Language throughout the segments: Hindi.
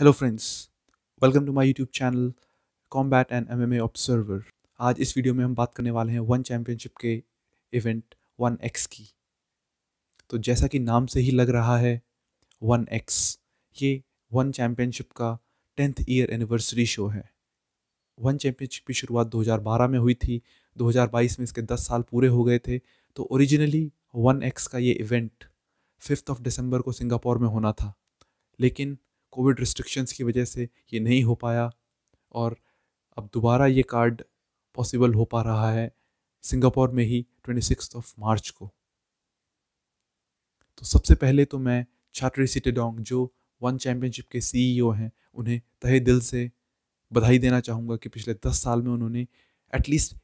Hello friends welcome to my YouTube channel combat and MMA observer आज इस वीडियो में हम बात करने वाले हैं वन चैम्पियनशिप के इवेंट वन एक्स की तो जैसा कि नाम से ही लग रहा है वन एक्स ये वन चैम्पियनशिप का टेंथ ईयर एनिवर्सरी शो है वन चैम्पियनशिप की शुरुआत 2012 में हुई थी 2022 में इसके 10 साल पूरे हो गए थे तो ओरिजिनली वन एक्स का ये इवेंट फिफ्थ ऑफ दिसंबर को सिंगापुर में होना था लेकिन कोविड रिस्ट्रिक्शंस की वजह से ये नहीं हो पाया और अब दोबारा ये कार्ड पॉसिबल हो पा रहा है सिंगापुर में ही ट्वेंटी सिक्स ऑफ मार्च को तो सबसे पहले तो मैं छात्री सिटेडोंग जो वन चैम्पियनशिप के सीईओ e हैं उन्हें तहे दिल से बधाई देना चाहूँगा कि पिछले दस साल में उन्होंने एटलीस्ट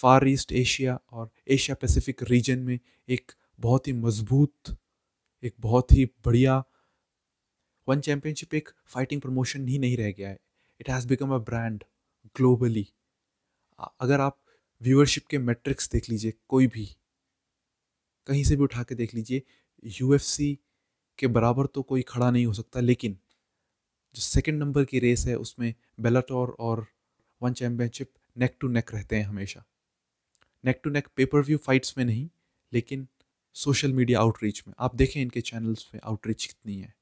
फार ईस्ट एशिया और एशिया पैसिफिक रीजन में एक बहुत ही मजबूत एक बहुत ही बढ़िया वन चैम्पियनशिप एक फाइटिंग प्रमोशन ही नहीं रह गया है it has become a brand globally अगर आप व्यूअरशिप के मैट्रिक्स देख लीजिए कोई भी कहीं से भी उठा के देख लीजिए यू के बराबर तो कोई खड़ा नहीं हो सकता लेकिन जो सेकेंड नंबर की रेस है उसमें बेलाटोर और One Championship neck to neck रहते हैं हमेशा neck to neck pay per view fights में नहीं लेकिन सोशल मीडिया आउटरीच में आप देखें इनके चैनल्स पे आउटरीच कितनी है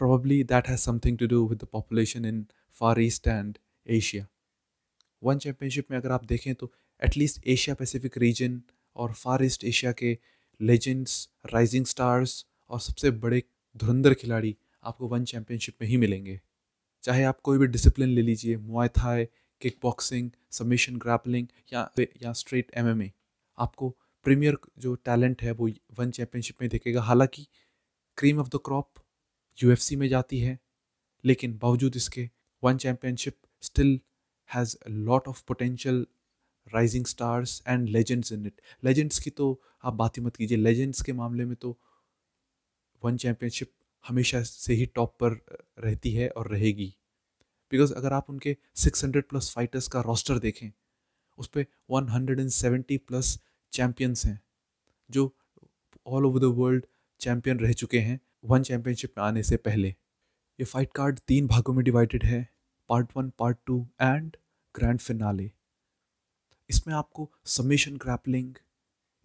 Probably that has something to do with the population in Far East and Asia. One Championship में अगर आप देखें तो एटलीस्ट एशिया पैसिफिक रीजन और फार ईस्ट एशिया के लेजेंड्स राइजिंग स्टार्स और सबसे बड़े धुरंधर खिलाड़ी आपको वन चैम्पियनशिप में ही मिलेंगे चाहे आप कोई भी डिसिप्लिन ले लीजिए Muay Thai kick boxing submission grappling या या स्ट्रेट एमएमए आपको प्रीमियर जो टैलेंट है वो वन चैम्पियनशिप में दिखेगा हालांकि cream of the crop UFC में जाती है लेकिन बावजूद इसके One Championship still has lot of potential rising stars and legends in it legends की तो आप बात ही मत कीजिए लेजेंड्स के मामले में तो वन चैम्पियनशिप हमेशा से ही टॉप पर रहती है और रहेगी बिकॉज अगर आप उनके 600 प्लस फाइटर्स का रोस्टर देखें उस पर वन प्लस चैम्पियंस हैं जो all over the world champion रह चुके हैं वन चैम्पियनशिप में आने से पहले ये फाइट कार्ड तीन भागों में डिवाइडेड है part one part two and grand finale इसमें आपको सबमिशन ग्रैपलिंग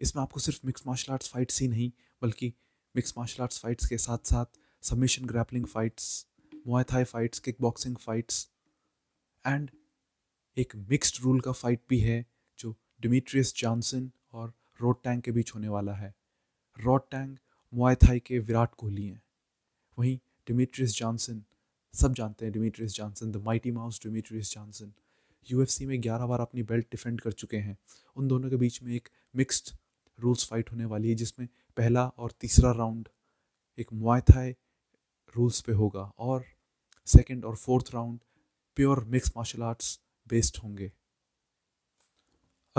इसमें आपको सिर्फ मिक्स मार्शल आर्ट्स फाइट्स ही नहीं बल्कि मिक्स मार्शल आर्ट्स फाइट्स के साथ साथ submission grappling fights Muay Thai fights kick boxing fights and एक मिक्स्ड रूल का फाइट भी है जो डिमिट्रियस जॉनसन और रॉड टैंक के बीच होने वाला है रॉड टैंक मुआथाई के विराट कोहली हैं वहीं डिमिट्रिस जॉनसन सब जानते हैं Demetrious Johnson the mighty mouse Demetrious Johnson यू में ग्यारह बार अपनी बेल्ट डिफेंड कर चुके हैं उन दोनों के बीच में एक मिक्स्ड रूल्स फाइट होने वाली है जिसमें पहला और तीसरा राउंड एक मुआथाई रूल्स पे होगा और सेकंड और fourth round pure mix martial arts based होंगे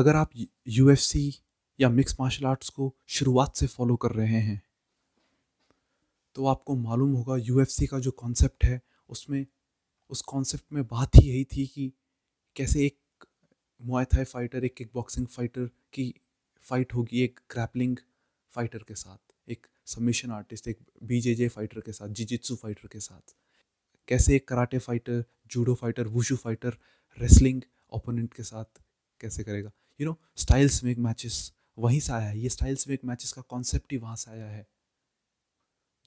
अगर आप यूएफसी या मिक्स मार्शल आर्ट्स को शुरुआत से फॉलो कर रहे हैं तो आपको मालूम होगा यू का जो कॉन्सेप्ट है उसमें उस कॉन्सेप्ट में बात ही यही थी कि कैसे एक मुआय फाइटर एक किक बॉक्सिंग फाइटर की फ़ाइट होगी एक ग्रैपलिंग फाइटर के साथ एक सबमिशन आर्टिस्ट एक बीजेजे फाइटर के साथ जिजित्सु फाइटर के साथ कैसे एक karate fighter judo fighter wushu fighter wrestling opponent के साथ कैसे करेगा you know styles make matches वहीं से आया है ये स्टाइल्स मेक मैचेस का कॉन्सेप्ट ही वहाँ से आया है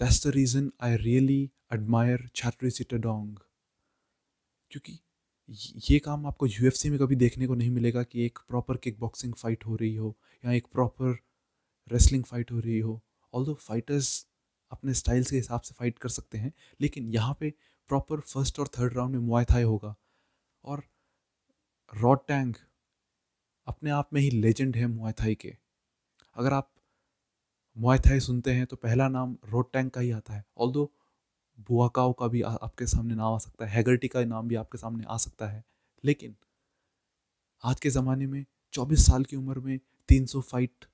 that's the reason I really admire Chatri Sityodtong क्योंकि ये काम आपको यू में कभी देखने को नहीं मिलेगा कि एक प्रॉपर किक बॉक्सिंग फाइट हो रही हो या एक प्रॉपर रेसलिंग फाइट हो रही हो ऑल दो फाइटर्स अपने स्टाइल्स के हिसाब से फाइट कर सकते हैं लेकिन यहाँ पे प्रॉपर फर्स्ट और थर्ड राउंड में मुआय थाई होगा और रॉड टैंग अपने आप में ही लेजेंड है मुआय थाई के अगर आप मुआथाई सुनते हैं तो पहला नाम रोड टैंक का ही आता है ऑल दो बुआकाओ का भी आ, आपके सामने नाम आ सकता है हैगर्टी का नाम भी आपके सामने आ सकता है लेकिन आज के ज़माने में 24 साल की उम्र में 300 फाइट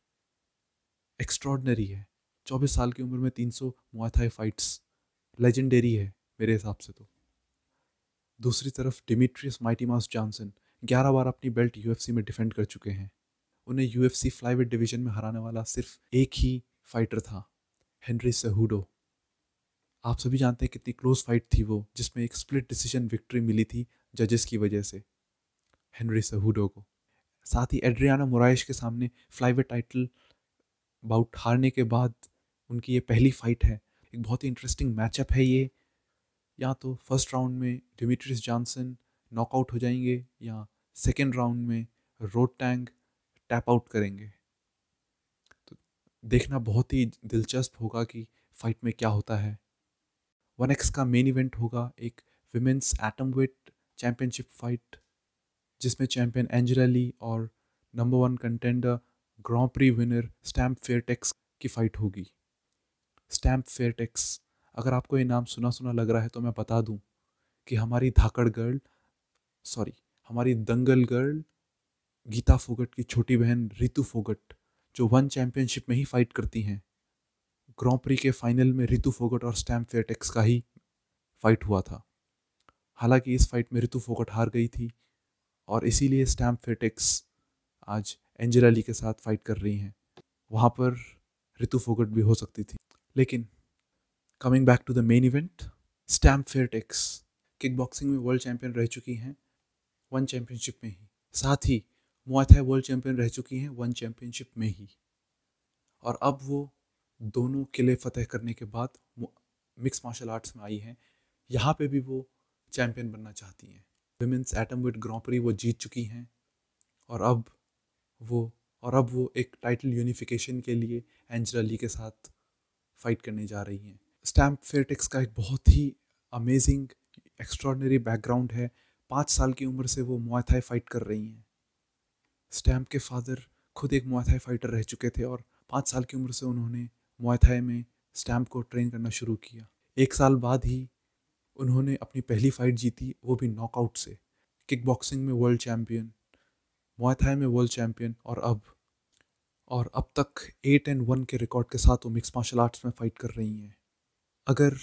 एक्स्ट्रॉडनरी है 24 साल की उम्र में 300 सौ मुआथाई फाइट्स लेजेंडरी है मेरे हिसाब से तो दूसरी तरफ डिमिट्रियस माइटी मास जॉनसन ग्यारह बार अपनी बेल्ट यूएफसी में डिफेंड कर चुके हैं उन्हें यूएफसी फ्लाईवेट डिवीजन में हराने वाला सिर्फ एक ही फाइटर था हेनरी सहूडो आप सभी जानते हैं कितनी क्लोज फाइट थी वो जिसमें एक स्प्लिट डिसीजन विक्ट्री मिली थी जजेस की वजह से हेनरी सहूडो को साथ ही एड्रियाना मुराइश के सामने फ्लाईवे टाइटल बाउट हारने के बाद उनकी ये पहली फाइट है एक बहुत ही इंटरेस्टिंग मैचअप है ये या तो फर्स्ट राउंड में डिमिट्रिस जॉनसन नॉकआउट हो जाएंगे या सेकेंड राउंड में रोड टैंक टैप आउट करेंगे देखना बहुत ही दिलचस्प होगा कि फ़ाइट में क्या होता है वन एक्स का मेन इवेंट होगा एक women's atomweight championship fight जिसमें चैम्पियन एंजरली और number one contender Grand Prix winner Stamp Fairtex की फ़ाइट होगी स्टैम्प फेयरटेक्स अगर आपको ये नाम सुना सुना लग रहा है तो मैं बता दूं कि हमारी धाकड़ गर्ल सॉरी हमारी दंगल गर्ल गीता फोगट की छोटी बहन रितु फोगट जो वन चैम्पियनशिप में ही फाइट करती हैं ग्रॉप्री के फाइनल में रितु फोगट और स्टैम्प फेटेक्स का ही फाइट हुआ था हालांकि इस फाइट में रितु फोगट हार गई थी और इसीलिए स्टैम्प फेटेक्स आज एंजेला ली के साथ फाइट कर रही हैं वहाँ पर रितु फोगट भी हो सकती थी लेकिन coming back to the main event Stamp Fairtex kick boxing में वर्ल्ड चैम्पियन रह चुकी हैं वन चैम्पियनशिप में ही साथ ही मुआथाई वर्ल्ड चैम्पियन रह चुकी हैं वन चैम्पियनशिप में ही और अब वो दोनों किले फतेह करने के बाद मिक्स मार्शल आर्ट्स में आई हैं यहाँ पे भी वो चैम्पियन बनना चाहती हैं विमेंस एटम विट ग्रॉपरी वो जीत चुकी हैं और अब वो और अब वो एक टाइटल यूनिफिकेशन के लिए एंजला ली के साथ फाइट करने जा रही हैं स्टैम्प फेयरटेक्स का एक बहुत ही अमेजिंग एक्स्ट्रॉडनरी बैकग्राउंड है पाँच साल की उम्र से वो मुआथाई फाइट कर रही हैं स्टैम्प के फादर खुद एक मुआथाई फाइटर रह चुके थे और पाँच साल की उम्र से उन्होंने मुआथाई में स्टैम्प को ट्रेन करना शुरू किया एक साल बाद ही उन्होंने अपनी पहली फाइट जीती वो भी नॉकआउट से किक बॉक्सिंग में वर्ल्ड चैम्पियन मुआथाई में वर्ल्ड चैम्पियन और अब और अब तक एट एंड वन के रिकॉर्ड के साथ वो मिक्स मार्शल आर्ट्स में फ़ाइट कर रही हैं अगर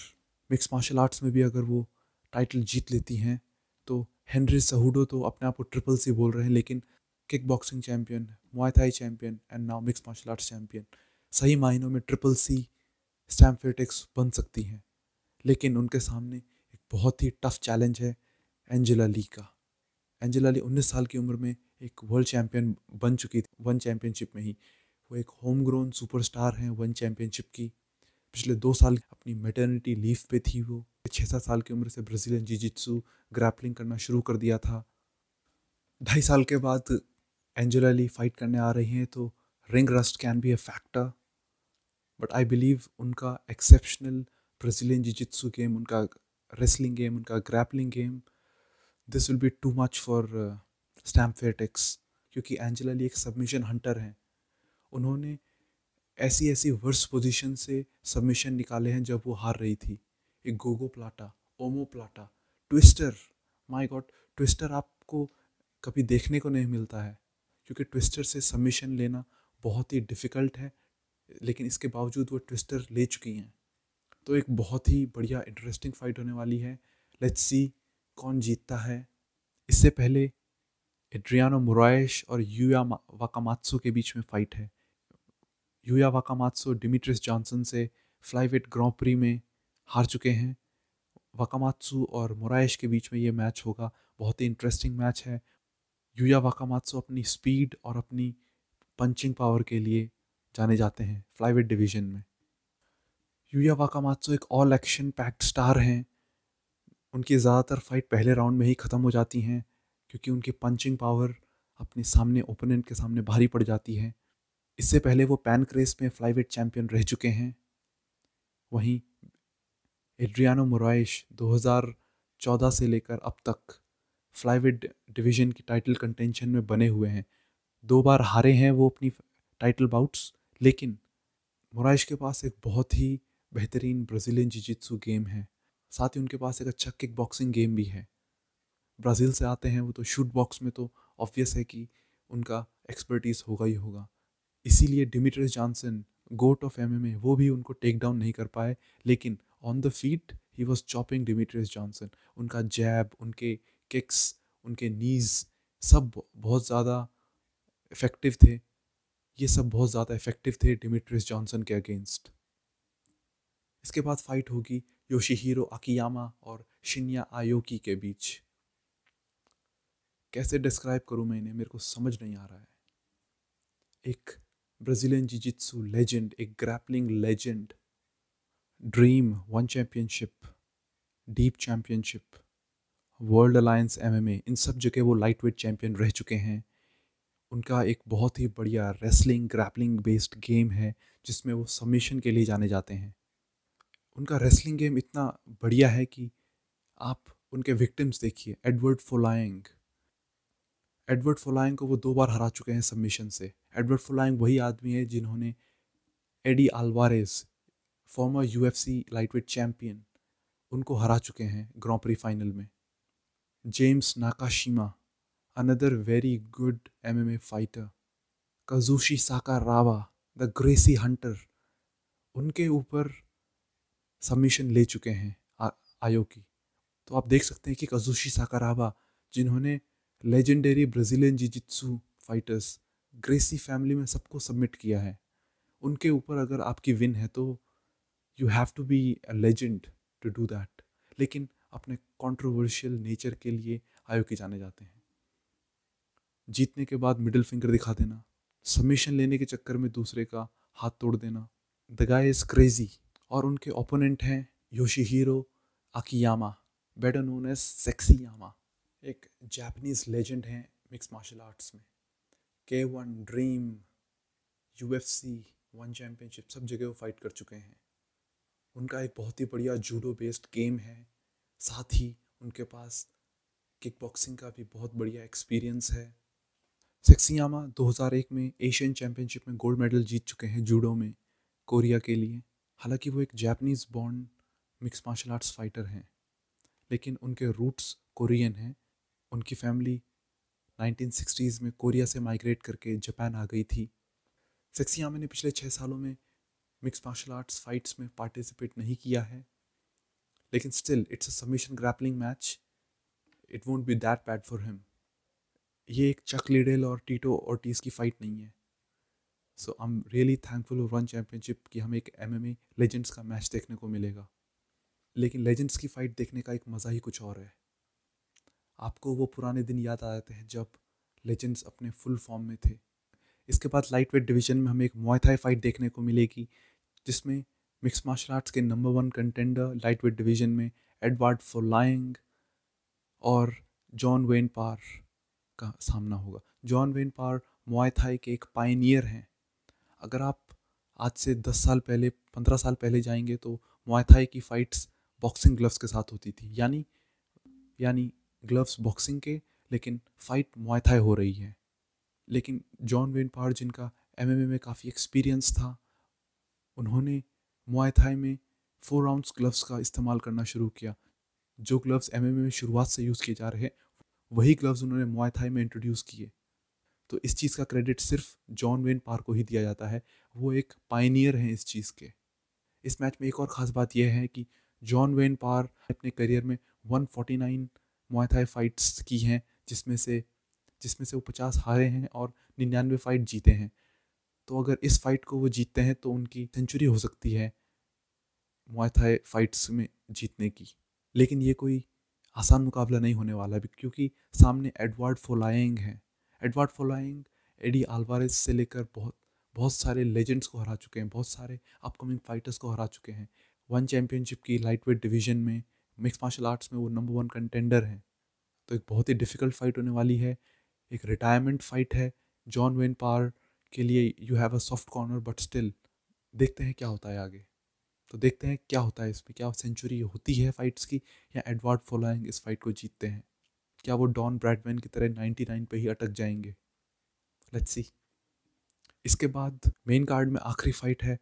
मिक्स मार्शल आर्ट्स में भी अगर वो टाइटल जीत लेती हैं तो हेनरी सहूडो तो अपने आप को ट्रिपल सी बोल रहे हैं लेकिन kick boxing champion Muay Thai champion and now mix martial arts champion सही मायनों में ट्रिपल सी स्टैम्फेटिक्स बन सकती हैं लेकिन उनके सामने एक बहुत ही टफ चैलेंज है एंजेला ली का एंजेला ली उन्नीस साल की उम्र में एक वर्ल्ड चैम्पियन बन चुकी थी वन चैम्पियनशिप में ही वो एक होम ग्रोन सुपरस्टार हैं वन चैम्पियनशिप की पिछले दो साल अपनी मेटर्निटी लीव पे थी वो छः सात साल की उम्र से ब्राज़ीलियन जित्सू ग्रैपलिंग करना शुरू कर दिया था ढाई साल के बाद एंजेला ली फाइट करने आ रही हैं तो ring rust can be a factor but I believe उनका एक्सेप्शनल ब्राज़ीलियन जिजित्सु गेम उनका रेसलिंग गेम उनका grappling game this will be too much for Stamp Fairtex क्योंकि एंजेला ली एक सबमिशन हंटर हैं उन्होंने ऐसी ऐसी वर्स पोजीशन से सबमिशन निकाले हैं जब वो हार रही थी एक gogoplata omoplata twister my god twister आपको कभी देखने को नहीं मिलता है क्योंकि ट्विस्टर से सबमिशन लेना बहुत ही डिफ़िकल्ट है लेकिन इसके बावजूद वो ट्विस्टर ले चुकी हैं तो एक बहुत ही बढ़िया इंटरेस्टिंग फाइट होने वाली है लेट्स सी कौन जीतता है इससे पहले एड्रियानो मोराइश और यूया वाकामात्सो के बीच में फ़ाइट है यूया वाकामात्सो डिमिट्रिस जॉनसन से फ्लाईवेट ग्रॉपरी में हार चुके हैं वाकामात्सु और मोराइश के बीच में ये मैच होगा बहुत ही इंटरेस्टिंग मैच है यूया वाकामात्सो अपनी स्पीड और अपनी पंचिंग पावर के लिए जाने जाते हैं फ्लाईवेट डिवीजन में यूया वाकामात्सो एक ऑल एक्शन पैक्ड स्टार हैं उनकी ज़्यादातर फाइट पहले राउंड में ही ख़त्म हो जाती हैं क्योंकि उनकी पंचिंग पावर अपने सामने ओपोनेंट के सामने भारी पड़ जाती है इससे पहले वो पैन क्रेस में फ्लाईवेट चैम्पियन रह चुके हैं वहीं एड्रियानो मोराइश 2014 से लेकर अब तक फ्लाईवेट डिवीज़न की टाइटल कंटेंशन में बने हुए हैं दो बार हारे हैं वो अपनी टाइटल बाउट्स लेकिन मोराइश के पास एक बहुत ही बेहतरीन ब्राज़ीलियन जिजित्सु गेम है साथ ही उनके पास एक अच्छा किक बॉक्सिंग गेम भी है ब्राज़ील से आते हैं वो तो शूट बॉक्स में तो ऑब्वियस है कि उनका एक्सपर्टीज़ होगा ही होगा इसीलिए Demetrious Johnson GOAT of M वो भी उनको टेक डाउन नहीं कर पाए लेकिन on the feet he was chopping Demetrious Johnson उनका जैब उनके किक्स उनके नीज़ सब बहुत ज़्यादा इफ़ेक्टिव थे ये सब बहुत ज़्यादा इफ़ेक्टिव थे डिमिट्रिस जॉनसन के अगेंस्ट इसके बाद फाइट होगी योशीहीरो आकियामा और शिनिया आयोकी के बीच कैसे डिस्क्राइब करूँ मैं इन्हें मेरे को समझ नहीं आ रहा है एक ब्राज़ीलियन जिजित्सु लेजेंड एक grappling legend Dream One Championship Deep Championship World Alliance MMA इन सब जगह वो लाइट वेट चैम्पियन रह चुके हैं उनका एक बहुत ही बढ़िया रेसलिंग ग्रैपलिंग बेस्ड गेम है जिसमें वो सबमिशन के लिए जाने जाते हैं उनका रेसलिंग गेम इतना बढ़िया है कि आप उनके विक्टिम्स देखिए एडवर्ड फोलाइंग एडवर्ड फोलाइंग को वो दो बार हरा चुके हैं सबमिशन से एडवर्ड फोलाइंग वही आदमी है जिन्होंने Eddie Alvarez former UFC lightweight champion उनको हरा चुके हैं ग्रॉपरी फाइनल में James Nakashima, another very good MMA fighter. Kazushi Sakarawa, the Gracie Hunter. उनके ऊपर सबमिशन ले चुके हैं आयो की तो आप देख सकते हैं कि कजुशी साकारावा जिन्होंने legendary Brazilian jiujitsu fighters Gracie family में सबको सबमिट किया है उनके ऊपर अगर आपकी विन है तो you have to be a legend to do that लेकिन अपने कंट्रोवर्शियल नेचर के लिए आयोग जाने जाते हैं जीतने के बाद मिडिल फिंगर दिखा देना सबमिशन लेने के चक्कर में दूसरे का हाथ तोड़ देना द गाय इज़ क्रेजी और उनके ओपोनेंट हैं Yoshihiro Akiyama better known as Sexyama एक जापनीज लेजेंड हैं मिक्स मार्शल आर्ट्स में के One Dream U F C One Championship सब जगह वो फाइट कर चुके हैं उनका एक बहुत ही बढ़िया जूडो बेस्ड गेम है साथ ही उनके पास किकबॉक्सिंग का भी बहुत बढ़िया एक्सपीरियंस है सेक्सियामा 2001 में एशियन चैम्पियनशिप में गोल्ड मेडल जीत चुके हैं जूडो में कोरिया के लिए हालांकि वो एक जैपनीज़ बॉन्ड मिक्स मार्शल आर्ट्स फाइटर हैं लेकिन उनके रूट्स कोरियन हैं उनकी फैमिली 1960s में कोरिया से माइग्रेट करके जापान आ गई थी सेक्सियामा ने पिछले छः सालों में मिक्स मार्शल आर्ट्स फाइट्स में पार्टिसिपेट नहीं किया है लेकिन still it's a a grappling match it won't be that bad for him ये एक चक लिडेल और टीटो और टीस की फाइट नहीं है so I am really thankful One Championship कि हमें एक एम एम ए लेजेंड्स का मैच देखने को मिलेगा लेकिन लेजेंड्स की फ़ाइट देखने का एक मज़ा ही कुछ और है आपको वो पुराने दिन याद आ जाते हैं जब लेजेंड्स अपने फुल फॉर्म में थे इसके बाद लाइट वेट डिवीजन में हमें एक मोयथाई फाइट देखने को मिलेगी जिसमें मिक्स मार्शल आर्ट्स के number one contender lightweight division में एडवर्ड फोलाइंग और जॉन वेन पार का सामना होगा जॉन वेन पार मोआथाई के एक पाइनियर हैं अगर आप आज से दस साल पहले पंद्रह साल पहले जाएंगे तो मोआथाई की फ़ाइट्स बॉक्सिंग ग्लव्स के साथ होती थी यानी यानी ग्लव्स बॉक्सिंग के लेकिन फ़ाइट मोआथाई हो रही है लेकिन जॉन वेन पार जिनका एमएमए में काफ़ी एक्सपीरियंस था उन्होंने मुआथाई में फोर राउंड्स ग्लव्स का इस्तेमाल करना शुरू किया जो ग्लव्स एम में शुरुआत से यूज़ किए जा रहे हैं वही ग्लव्स उन्होंने मुआथाई में इंट्रोड्यूस किए तो इस चीज़ का क्रेडिट सिर्फ जॉन वेन पार को ही दिया जाता है वो एक पाइनियर हैं इस चीज़ के इस मैच में एक और ख़ास बात यह है कि जॉन वेन पार अपने करियर में 149 मुआथाई फाइट्स की हैं जिसमें से जिसमें से वो पचास हारे हैं और निन्यानवे फाइट जीते हैं तो अगर इस फाइट को वो जीतते हैं तो उनकी सेंचुरी हो सकती है मुआय थाई फाइट्स में जीतने की लेकिन ये कोई आसान मुकाबला नहीं होने वाला भी क्योंकि सामने एडवर्ड फोलाइंग हैं एडवर्ड फोलाइंग एडी आलवारेस से लेकर बहुत बहुत सारे लेजेंड्स को हरा चुके हैं बहुत सारे अपकमिंग फाइटर्स को हरा चुके हैं वन चैम्पियनशिप की लाइट वेट डिवीजन में मिक्स मार्शल आर्ट्स में वो नंबर वन कंटेंडर हैं तो एक बहुत ही डिफ़िकल्ट फाइट होने वाली है एक रिटायरमेंट फाइट है जॉन वेन पार के लिए you have a soft corner but still देखते हैं क्या होता है आगे तो देखते हैं क्या होता है इसमें क्या सेंचुरी होती है फाइट्स की या एडवर्ड फोलाइंग इस फाइट को जीतते हैं क्या वो डॉन ब्रैडमैन की तरह नाइन पर ही अटक जाएंगे लेट्स सी इसके बाद मेन कार्ड में आखिरी फाइट है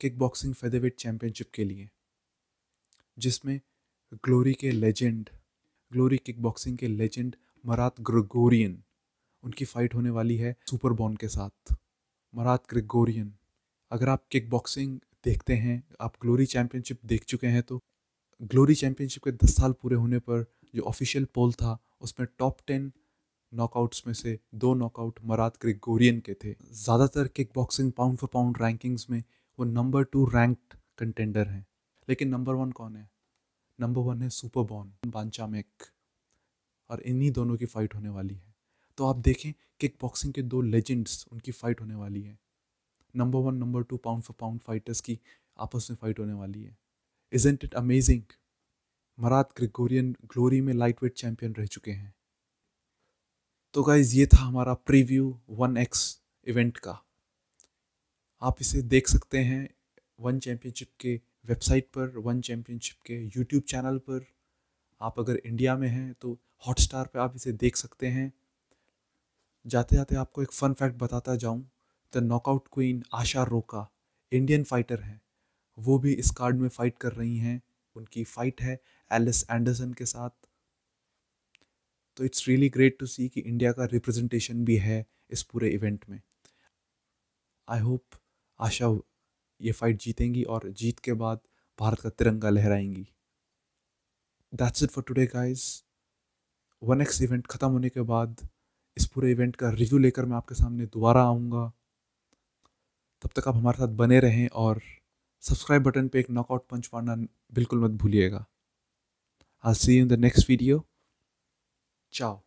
किक बॉक्सिंग फेदरवेट चैम्पियनशिप के लिए जिसमें ग्लोरी के लेजेंड ग्लोरी किक बॉक्सिंग के लेजेंड मरात ग्रिगोरियन उनकी फ़ाइट होने वाली है सुपर बॉन के साथ मरात ग्रिगोरियन अगर आप किक बॉक्सिंग देखते हैं आप ग्लोरी चैम्पियनशिप देख चुके हैं तो ग्लोरी चैम्पियनशिप के दस साल पूरे होने पर जो ऑफिशियल पोल था उसमें टॉप टेन नॉकआउट्स में से दो नॉकआउट मरात ग्रिगोरियन के थे ज़्यादातर kickboxing pound for pound rankings में वो नंबर टू रैंक्ड कंटेंडर हैं लेकिन नंबर वन कौन है नंबर वन है सुपर बॉन बांचामेक और इन्हीं दोनों की फ़ाइट होने वाली है तो आप देखें किक बॉक्सिंग के दो लेजेंड्स उनकी फ़ाइट होने वाली है number one number two pound for pound fighters की आपस में फाइट होने वाली है isn't it amazing Marat Grigorian Glory में लाइट वेट चैम्पियन रह चुके हैं तो गाइज ये था हमारा प्रीव्यू वन एक्स इवेंट का आप इसे देख सकते हैं वन चैम्पियनशिप के वेबसाइट पर वन चैम्पियनशिप के यूट्यूब चैनल पर आप अगर इंडिया में हैं तो हॉटस्टार पे आप इसे देख सकते हैं जाते जाते आपको एक फ़न फैक्ट बताता जाऊं द नॉकआउट क्वीन आशा रोका इंडियन फाइटर हैं वो भी इस कार्ड में फाइट कर रही हैं उनकी फाइट है एलिस एंडरसन के साथ तो it's really great to see कि इंडिया का रिप्रेजेंटेशन भी है इस पूरे इवेंट में आई होप आशा ये फाइट जीतेंगी और जीत के बाद भारत का तिरंगा लहराएंगी that's it for today guys One X event ख़त्म होने के बाद इस पूरे इवेंट का रिव्यू लेकर मैं आपके सामने दोबारा आऊँगा तब तक आप हमारे साथ बने रहें और सब्सक्राइब बटन पे एक नॉकआउट पंच मारना बिल्कुल मत भूलिएगा I see you in the next video चाओ